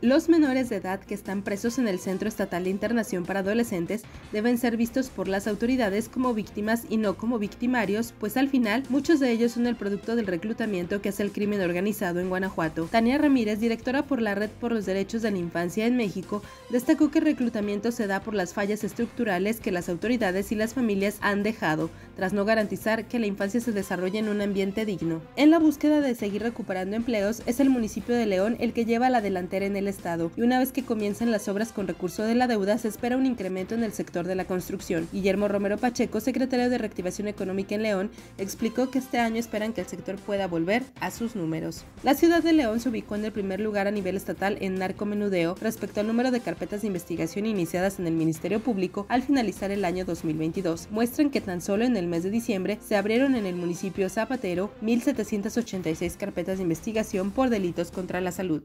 Los menores de edad que están presos en el Centro Estatal de Internación para Adolescentes deben ser vistos por las autoridades como víctimas y no como victimarios, pues al final muchos de ellos son el producto del reclutamiento que hace el crimen organizado en Guanajuato. Tania Ramírez, directora por la Red por los Derechos de la Infancia en México, destacó que el reclutamiento se da por las fallas estructurales que las autoridades y las familias han dejado, tras no garantizar que la infancia se desarrolle en un ambiente digno. En la búsqueda de seguir recuperando empleos, es el municipio de León el que lleva la delantera en el estado, y una vez que comienzan las obras con recurso de la deuda, se espera un incremento en el sector de la construcción. Guillermo Romero Pacheco, secretario de Reactivación Económica en León, explicó que este año esperan que el sector pueda volver a sus números. La ciudad de León se ubicó en el primer lugar a nivel estatal en narcomenudeo respecto al número de carpetas de investigación iniciadas en el Ministerio Público al finalizar el año 2022. Muestran que tan solo en el mes de diciembre, se abrieron en el municipio Zapatero 1.786 carpetas de investigación por delitos contra la salud.